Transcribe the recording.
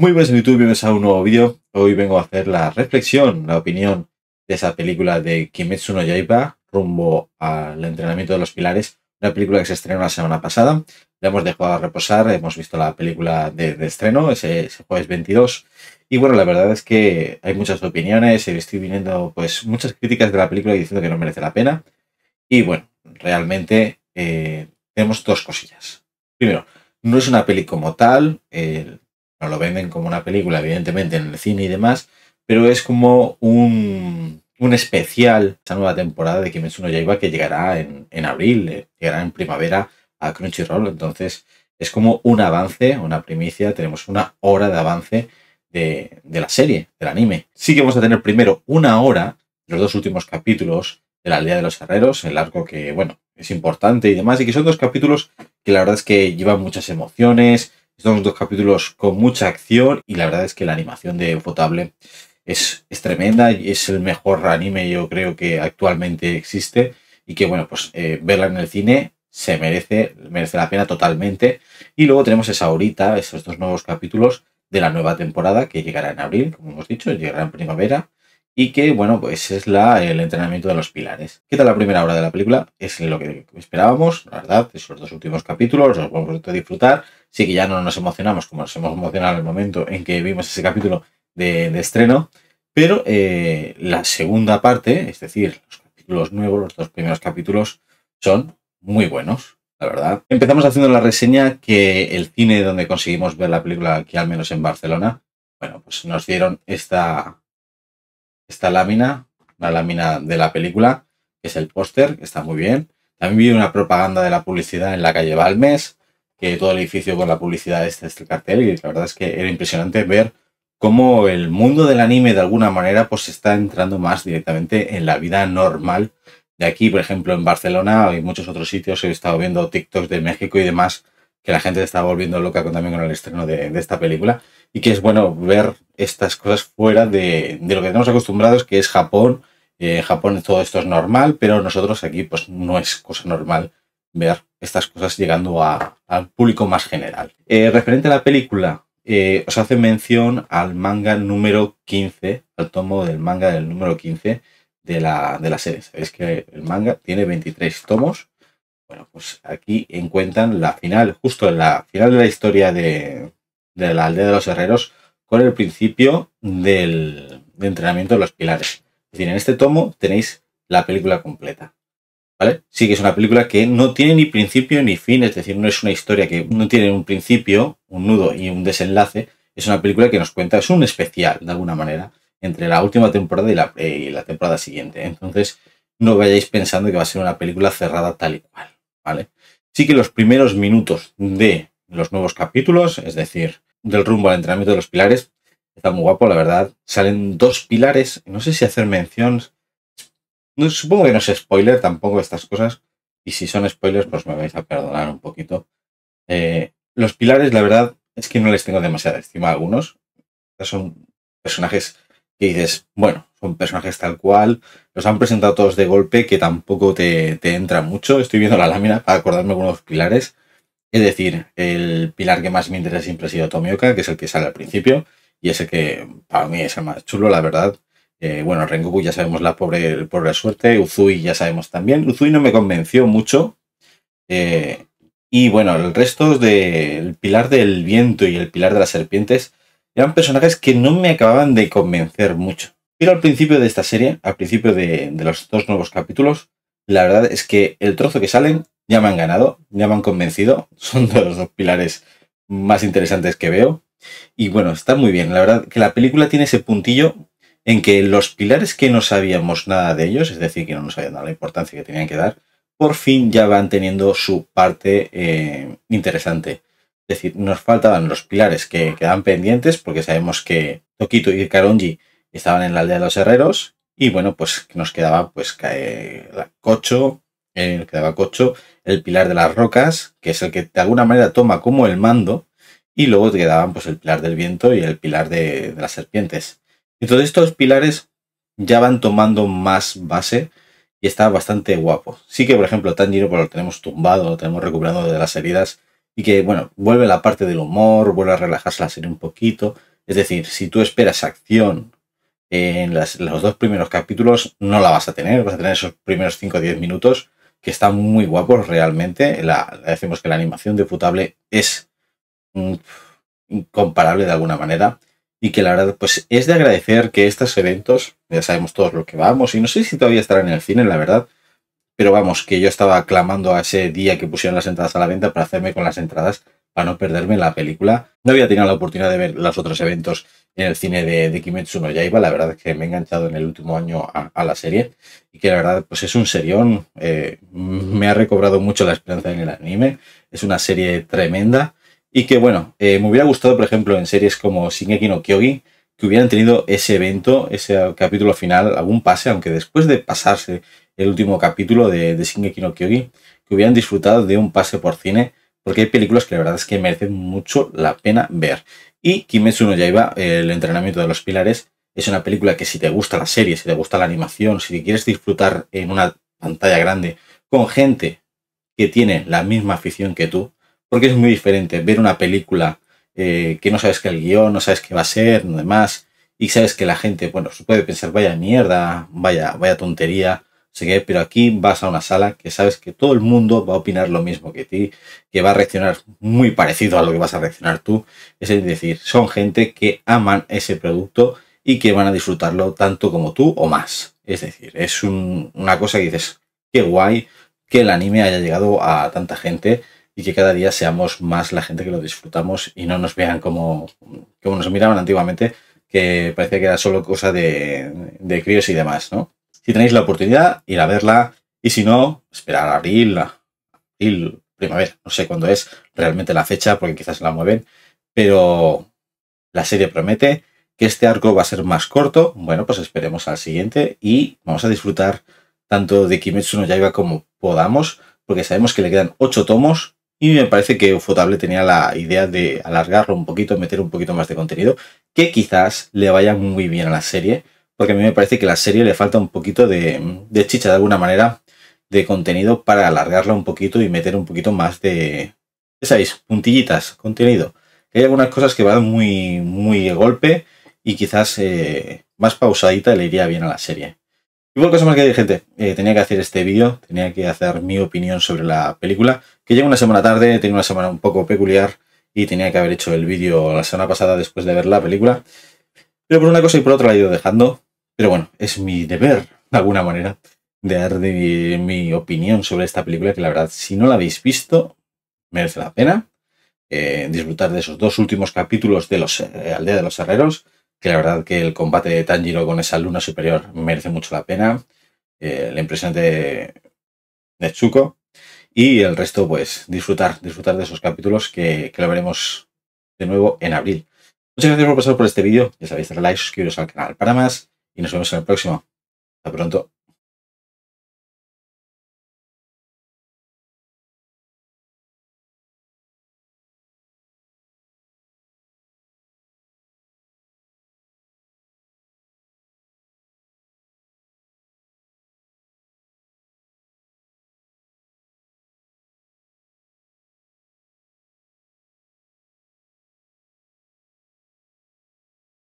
Muy buenas YouTube, bienvenidos a un nuevo vídeo. Hoy vengo a hacer la reflexión, la opinión de esa película de Kimetsu no Yaiba, rumbo al entrenamiento de los pilares, una película que se estrenó la semana pasada. La hemos dejado a reposar, hemos visto la película de, estreno ese, jueves 22. Y bueno, la verdad es que hay muchas opiniones, estoy viniendo pues muchas críticas de la película diciendo que no merece la pena. Y bueno, realmente eh, tenemos dos cosillas. Primero, no es una peli como tal, no lo venden como una película, evidentemente, en el cine y demás, pero es como un, especial, esa nueva temporada de Kimetsu no Yaiba que llegará en, abril, eh, llegará en primavera a Crunchyroll, entonces es como un avance, una primicia, tenemos una hora de avance de, de, la serie, del anime. Sí que vamos a tener primero una hora, los dos últimos capítulos de la Aldea de los Herreros, el arco que, bueno, es importante y demás, y que son dos capítulos que la verdad es que llevan muchas emociones, son dos capítulos con mucha acción y la verdad es que la animación de Potable es, tremenda y es el mejor anime yo creo que actualmente existe y que bueno, pues eh, verla en el cine se merece, merece la pena totalmente. Y luego tenemos esa horita, esos dos nuevos capítulos de la nueva temporada que llegará en abril, como hemos dicho, llegará en primavera y que, bueno, pues es la, el entrenamiento de los pilares. ¿Qué tal la primera hora de la película? Es lo que esperábamos, la verdad, esos dos últimos capítulos los vamos a disfrutar. Sí que ya no nos emocionamos como nos hemos emocionado en el momento en que vimos ese capítulo de, estreno, pero eh, la segunda parte, es decir, los capítulos nuevos, los dos primeros capítulos, son muy buenos, la verdad. Empezamos haciendo la reseña que el cine donde conseguimos ver la película, aquí al menos en Barcelona, bueno, pues nos dieron esta esta lámina, la lámina de la película, que es el póster, que está muy bien. También vi una propaganda de la publicidad en la calle Balmes, que todo el edificio con la publicidad este es este el cartel, y la verdad es que era impresionante ver cómo el mundo del anime de alguna manera pues está entrando más directamente en la vida normal de aquí, por ejemplo, en Barcelona y muchos otros sitios he estado viendo TikToks de México y demás que la gente se está volviendo loca también con el estreno de, esta película. Y que es bueno ver estas cosas fuera de, lo que estamos acostumbrados, que es Japón. en eh, Japón todo esto es normal, pero nosotros aquí pues no es cosa normal ver estas cosas llegando a, al público más general. Eh, referente a la película, eh, os hace mención al manga número 15, al tomo del manga del número 15 de la, de la serie. Sabéis que el manga tiene 23 tomos bueno, pues aquí encuentran la final, justo en la final de la historia de, la aldea de los herreros, con el principio del, entrenamiento de los pilares. Es decir, en este tomo tenéis la película completa. ¿Vale? Sí que es una película que no tiene ni principio ni fin, es decir, no es una historia que no tiene un principio, un nudo y un desenlace. Es una película que nos cuenta, es un especial, de alguna manera, entre la última temporada y la temporada siguiente. Entonces, no vayáis pensando que va a ser una película cerrada tal y cual. ¿vale? Sí que los primeros minutos de los nuevos capítulos, es decir, del rumbo al entrenamiento de los pilares, está muy guapo, la verdad. Salen dos pilares, no sé si hacer mención, no, supongo que no es spoiler tampoco estas cosas, y si son spoilers, pues me vais a perdonar un poquito. Eh, los pilares, la verdad, es que no les tengo demasiada estima a algunos. Son personajes que dices, bueno, son personajes tal cual. Los han presentado todos de golpe que tampoco te, te entra mucho. Estoy viendo la lámina para acordarme algunos pilares. Es decir, el pilar que más me interesa siempre ha sido Tomioka, que es el que sale al principio, y ese que para mí es el más chulo, la verdad. Eh, bueno, Rengoku ya sabemos la pobre, pobre suerte, Uzui ya sabemos también. Uzui no me convenció mucho. Eh, y bueno, el resto del pilar del viento y el pilar de las serpientes eran personajes que no me acababan de convencer mucho. Pero al principio de esta serie, al principio de, los dos nuevos capítulos, la verdad es que el trozo que salen ya me han ganado, ya me han convencido. Son de los dos pilares más interesantes que veo. Y bueno, está muy bien. La verdad que la película tiene ese puntillo en que los pilares que no sabíamos nada de ellos, es decir, que no nos habían dado la importancia que tenían que dar, por fin ya van teniendo su parte eh, interesante. Es decir, nos faltaban los pilares que quedan pendientes, porque sabemos que Tokito y Karonji estaban en la aldea de los herreros y bueno, pues nos quedaba pues cae, eh, Cocho, eh, quedaba Cocho, el pilar de las rocas, que es el que de alguna manera toma como el mando, y luego quedaban pues el pilar del viento y el pilar de, las serpientes. Entonces estos pilares ya van tomando más base y está bastante guapo. Sí que por ejemplo Tanjiro pues, lo tenemos tumbado, lo tenemos recuperado de las heridas y que bueno, vuelve la parte del humor, vuelve a relajarse la serie un poquito. Es decir, si tú esperas acción en los dos primeros capítulos no la vas a tener, vas a tener esos primeros 5 o 10 minutos que están muy guapos realmente. La, decimos que la animación de Futable es mm, incomparable de alguna manera y que la verdad pues es de agradecer que estos eventos, ya sabemos todos lo que vamos y no sé si todavía estarán en el cine, la verdad, pero vamos, que yo estaba clamando a ese día que pusieron las entradas a la venta para hacerme con las entradas para no perderme la película. No había tenido la oportunidad de ver los otros eventos en el cine de, Kimetsu no Yaiba. La verdad es que me he enganchado en el último año a, la serie y que la verdad pues es un serión. Eh, me ha recobrado mucho la esperanza en el anime. Es una serie tremenda y que bueno, eh, me hubiera gustado por ejemplo en series como Shingeki no Kyogi que hubieran tenido ese evento, ese capítulo final, algún pase, aunque después de pasarse el último capítulo de, de Shingeki no Kyogi, que hubieran disfrutado de un pase por cine porque hay películas que la verdad es que merecen mucho la pena ver. Y Kimetsu no Yaiba, El entrenamiento de los pilares, es una película que si te gusta la serie, si te gusta la animación, si quieres disfrutar en una pantalla grande con gente que tiene la misma afición que tú, porque es muy diferente ver una película eh, que no sabes que el guión, no sabes qué va a ser, no demás, y sabes que la gente, bueno, se puede pensar, vaya mierda, vaya, vaya tontería, pero aquí vas a una sala que sabes que todo el mundo va a opinar lo mismo que ti, que va a reaccionar muy parecido a lo que vas a reaccionar tú. Es decir, son gente que aman ese producto y que van a disfrutarlo tanto como tú o más. Es decir, es una cosa que dices, qué guay que el anime haya llegado a tanta gente y que cada día seamos más la gente que lo disfrutamos y no nos vean como, como nos miraban antiguamente, que parecía que era solo cosa de, de críos y demás, ¿no? Si tenéis la oportunidad, ir a verla. Y si no, esperar a abril, abril, primavera. No sé cuándo es realmente la fecha, porque quizás la mueven. Pero la serie promete que este arco va a ser más corto. Bueno, pues esperemos al siguiente y vamos a disfrutar tanto de Kimetsu no Yaiba como podamos, porque sabemos que le quedan 8 tomos y me parece que Ufotable tenía la idea de alargarlo un poquito, meter un poquito más de contenido, que quizás le vaya muy bien a la serie, porque a mí me parece que la serie le falta un poquito de, chicha de alguna manera, de contenido para alargarla un poquito y meter un poquito más de, sabéis, puntillitas, contenido. Hay algunas cosas que van muy, de golpe y quizás eh, más pausadita le iría bien a la serie. Y por cosa más que hay, gente, eh, tenía que hacer este vídeo, tenía que hacer mi opinión sobre la película, que llega una semana tarde, tenía una semana un poco peculiar y tenía que haber hecho el vídeo la semana pasada después de ver la película. Pero por una cosa y por otra la he ido dejando. Pero bueno, es mi deber, de alguna manera, de dar mi opinión sobre esta película, que la verdad, si no la habéis visto, merece la pena eh, disfrutar de esos dos últimos capítulos de los eh, Aldea de los Herreros, que la verdad que el combate de Tanjiro con esa luna superior merece mucho la pena, eh, la impresión de Chuco y el resto, pues, disfrutar, disfrutar de esos capítulos que, que lo veremos de nuevo en abril. Muchas gracias por pasar por este vídeo, ya sabéis, darle like, suscribiros al canal para más, y nos vemos en el próximo. Hasta pronto.